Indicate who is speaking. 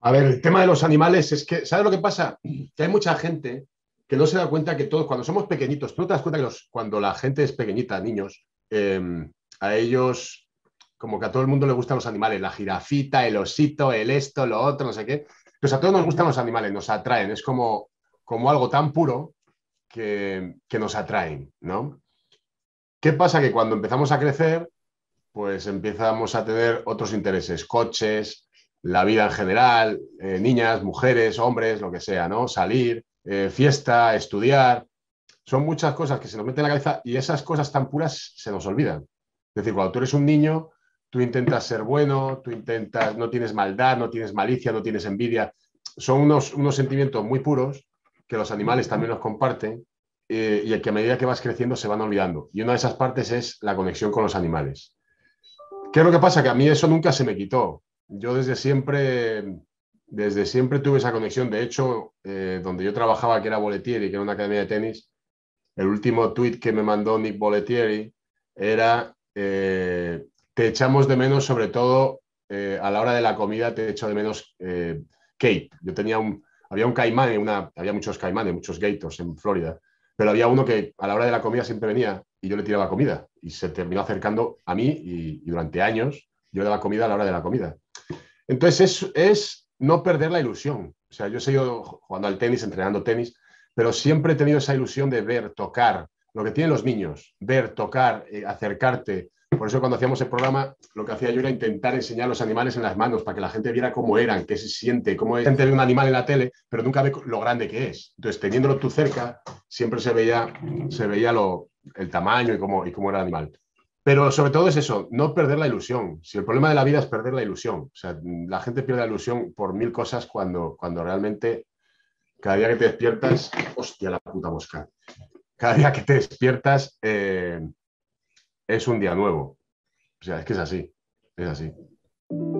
Speaker 1: A ver, el tema de los animales es que, ¿sabes lo que pasa? Que hay mucha gente que no se da cuenta que todos, cuando somos pequeñitos, tú te das cuenta que los, cuando la gente es pequeñita, niños, em, a ellos, como que a todo el mundo le gustan los animales, la jirafita, el osito, el esto, lo otro, no sé qué. Pues a todos nos gustan los animales, nos atraen, es como, como algo tan puro que, que nos atraen, ¿no? ¿Qué pasa? Que cuando empezamos a crecer, pues empezamos a tener otros intereses, coches, la vida en general, eh, niñas, mujeres, hombres, lo que sea, ¿no? Salir, eh, fiesta, estudiar. Son muchas cosas que se nos meten en la cabeza y esas cosas tan puras se nos olvidan. Es decir, cuando tú eres un niño, tú intentas ser bueno, tú intentas, no tienes maldad, no tienes malicia, no tienes envidia. Son unos, unos sentimientos muy puros que los animales también nos comparten eh, y que a medida que vas creciendo se van olvidando. Y una de esas partes es la conexión con los animales. ¿Qué es lo que pasa? Que a mí eso nunca se me quitó yo desde siempre, desde siempre tuve esa conexión. De hecho, eh, donde yo trabajaba, que era Boletieri, que era una academia de tenis, el último tweet que me mandó Nick Boletieri era, eh, te echamos de menos, sobre todo eh, a la hora de la comida, te echo de menos Kate. Yo tenía un, había un caimán, una, había muchos caimanes, muchos gaitos en Florida, pero había uno que a la hora de la comida siempre venía y yo le tiraba comida y se terminó acercando a mí y durante años yo le daba comida a la hora de la comida. Entonces es, no perder la ilusión. O sea, yo he seguido jugando al tenis, entrenando tenis, pero siempre he tenido esa ilusión de ver, tocar, lo que tienen los niños, ver, tocar, eh, acercarte. Por eso cuando hacíamos el programa, lo que hacía yo era intentar enseñar a los animales en las manos para que la gente viera cómo eran, qué se siente, cómo es. La gente ve un animal en la tele, pero nunca ve lo grande que es. Entonces, teniéndolo tú cerca, siempre se veía, se veía el tamaño y y cómo era el animal. Pero sobre todo es eso, no perder la ilusión. Si el problema de la vida es perder la ilusión, o sea, la gente pierde la ilusión por mil cosas cuando, cuando realmente cada día que te despiertas, hostia la puta mosca, cada día que te despiertas eh, es un día nuevo. O sea, es que es así, es así.